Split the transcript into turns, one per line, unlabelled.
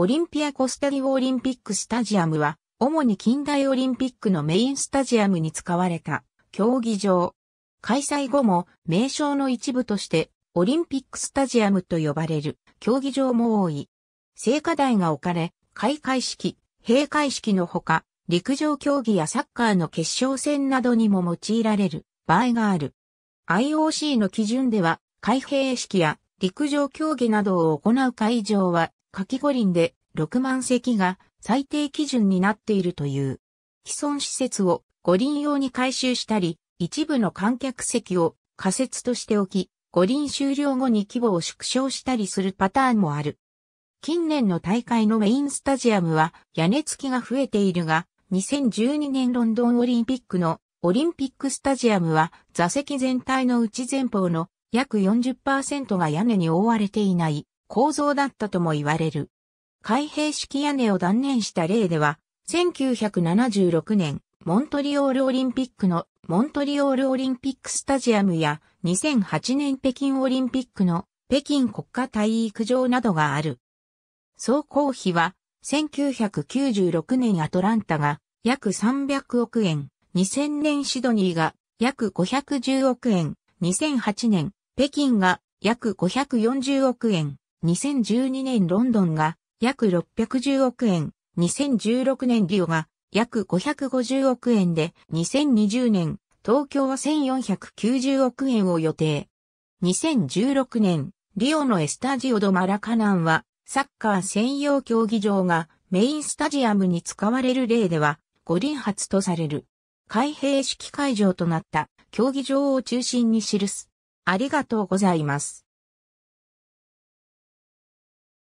オリンピアコスタリオオリンピックスタジアムは、主に近
代オリンピックのメインスタジアムに使われた競技場。開催後も名称の一部としてオリンピックスタジアムと呼ばれる競技場も多い。聖火台が置かれ、開会式、閉会式のほか、陸上競技やサッカーの決勝戦などにも用いられる場合がある。IOC の基準では、開閉式や陸上競技などを行う会場は夏季五輪で6万席が最低基準になっているという。既存施設を五輪用に改修したり、一部の観客席を仮設としておき、五輪終了後に規模を縮小したりするパターンもある。近年の大会のメインスタジアムは屋根付きが増えているが、2012年ロンドンオリンピックのオリンピックスタジアムは座席全体のうち前方の約40%が屋根に覆われていない構造だったとも言われる。開閉式屋根を断念した例では、1976年、モントリオールオリンピックのモントリオールオリンピックスタジアムや2008年北京オリンピックの北京国家体育場などがある。総工費は1996年アトランタが約300億円、2000年シドニーが約510億円、2008年北京が約540億円、2012年ロンドンが約610億円、2016年リオが約550億円で、2020年、東京は1490億円を予定。2016年、リオのエスタジオドマラカナンは、サッカー専用競技場がメインスタジアムに使われる例では、五輪発とされる。開閉式会場となった競技場を中心に
記す。ありがとうございます。